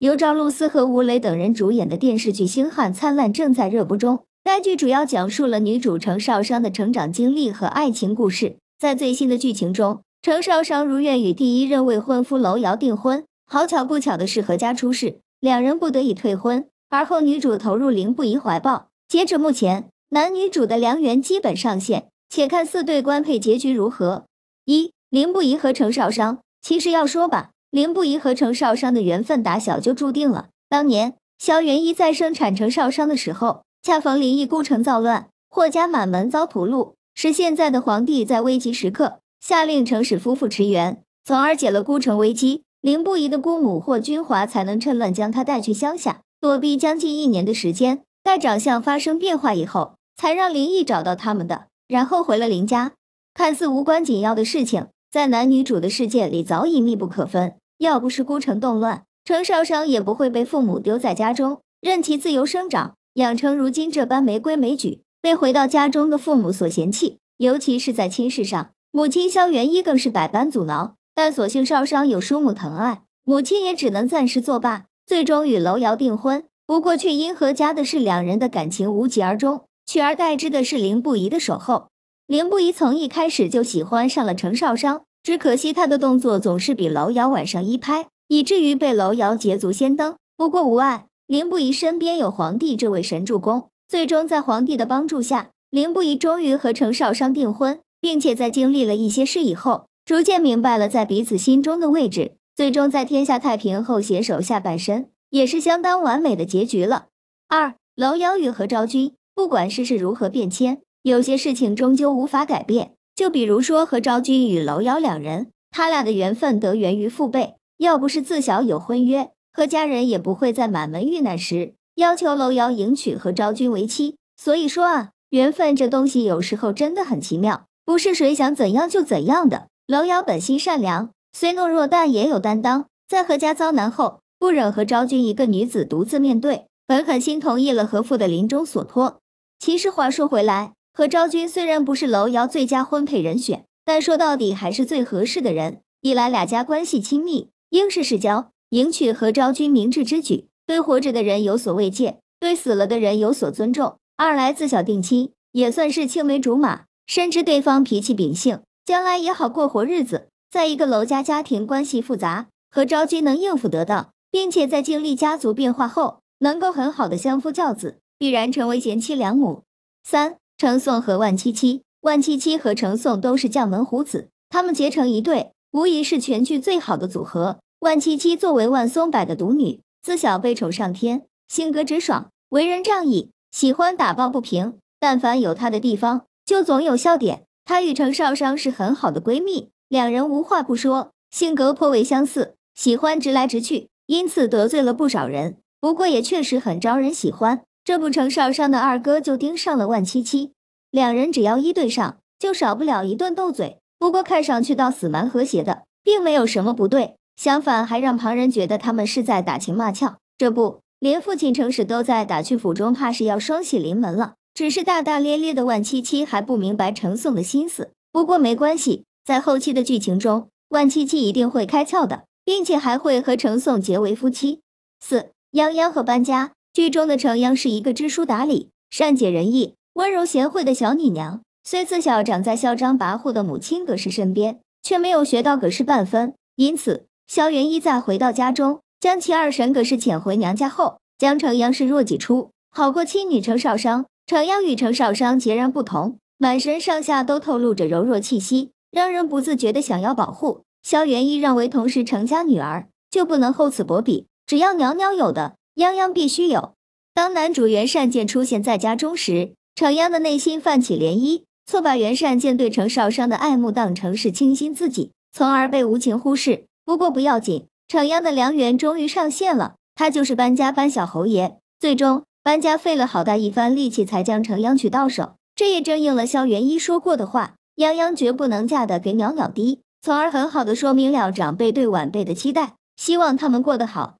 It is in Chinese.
由赵露思和吴磊等人主演的电视剧《星汉灿烂》正在热播中。该剧主要讲述了女主程少商的成长经历和爱情故事。在最新的剧情中，程少商如愿与第一任未婚夫楼垚订婚，好巧不巧的是何家出事，两人不得已退婚。而后女主投入林不疑怀抱。截至目前，男女主的良缘基本上线，且看四对官配结局如何。一，林不疑和程少商，其实要说吧。林不疑和程少商的缘分，打小就注定了。当年萧元一在生产程少商的时候，恰逢林毅孤城造乱，霍家满门遭屠戮，是现在的皇帝在危急时刻下令程氏夫妇驰援，从而解了孤城危机。林不疑的姑母霍君华才能趁乱将他带去乡下躲避，将近一年的时间。待长相发生变化以后，才让林毅找到他们的，然后回了林家。看似无关紧要的事情。在男女主的世界里早已密不可分。要不是孤城动乱，程少商也不会被父母丢在家中，任其自由生长，养成如今这般没规没矩，被回到家中的父母所嫌弃。尤其是在亲事上，母亲萧元一更是百般阻挠。但所幸少商有叔母疼爱，母亲也只能暂时作罢，最终与楼瑶订婚。不过却因何家的事，两人的感情无疾而终，取而代之的是林不疑的守候。林不疑从一开始就喜欢上了程少商。只可惜他的动作总是比娄瑶晚上一拍，以至于被娄瑶捷足先登。不过无碍，林不疑身边有皇帝这位神助攻，最终在皇帝的帮助下，林不疑终于和程少商订婚，并且在经历了一些事以后，逐渐明白了在彼此心中的位置。最终在天下太平后携手下半生，也是相当完美的结局了。二娄瑶与何昭君，不管世事如何变迁，有些事情终究无法改变。就比如说何昭君与楼瑶两人，他俩的缘分得源于父辈，要不是自小有婚约，何家人也不会在满门遇难时要求楼瑶迎娶何昭君为妻。所以说啊，缘分这东西有时候真的很奇妙，不是谁想怎样就怎样的。楼瑶本心善良，虽懦弱但也有担当，在何家遭难后，不忍何昭君一个女子独自面对，本狠心同意了何父的临终所托。其实话说回来。和昭君虽然不是楼瑶最佳婚配人选，但说到底还是最合适的人。一来两家关系亲密，应是世交，迎娶和昭君明智之举，对活着的人有所慰藉，对死了的人有所尊重。二来自小定亲，也算是青梅竹马，深知对方脾气秉性，将来也好过活日子。在一个楼家家庭关系复杂，和昭君能应付得当，并且在经历家族变化后，能够很好的相夫教子，必然成为贤妻良母。三。程宋和万七七，万七七和程宋都是将门虎子，他们结成一对，无疑是全剧最好的组合。万七七作为万松柏的独女，自小被宠上天，性格直爽，为人仗义，喜欢打抱不平。但凡有她的地方，就总有笑点。她与程少商是很好的闺蜜，两人无话不说，性格颇为相似，喜欢直来直去，因此得罪了不少人。不过也确实很招人喜欢。这不成，少商的二哥就盯上了万七七，两人只要一对上，就少不了一顿斗嘴。不过看上去倒死蛮和谐的，并没有什么不对，相反还让旁人觉得他们是在打情骂俏。这不，连父亲程始都在打趣，府中怕是要双喜临门了。只是大大咧咧的万七七还不明白程颂的心思，不过没关系，在后期的剧情中，万七七一定会开窍的，并且还会和程颂结为夫妻。四，泱泱和搬家。剧中的程央是一个知书达理、善解人意、温柔贤惠的小女娘。虽自小长在嚣张跋扈的母亲葛氏身边，却没有学到葛氏半分。因此，萧元一在回到家中，将其二婶葛氏遣回娘家后，将程央视若己出，好过亲女程少商。程央与程少商截然不同，满身上下都透露着柔弱气息，让人不自觉的想要保护。萧元一认为，同是程家女儿，就不能厚此薄彼，只要娘娘有的。泱泱必须有。当男主袁善见出现在家中时，程央的内心泛起涟漪，错把袁善见对程少商的爱慕当成是倾心自己，从而被无情忽视。不过不要紧，程央的良缘终于上线了，他就是搬家搬小侯爷。最终，搬家费了好大一番力气才将程央娶到手，这也正应了萧元一说过的话：泱泱绝不能嫁的给淼淼低，从而很好的说明了长辈对晚辈的期待，希望他们过得好。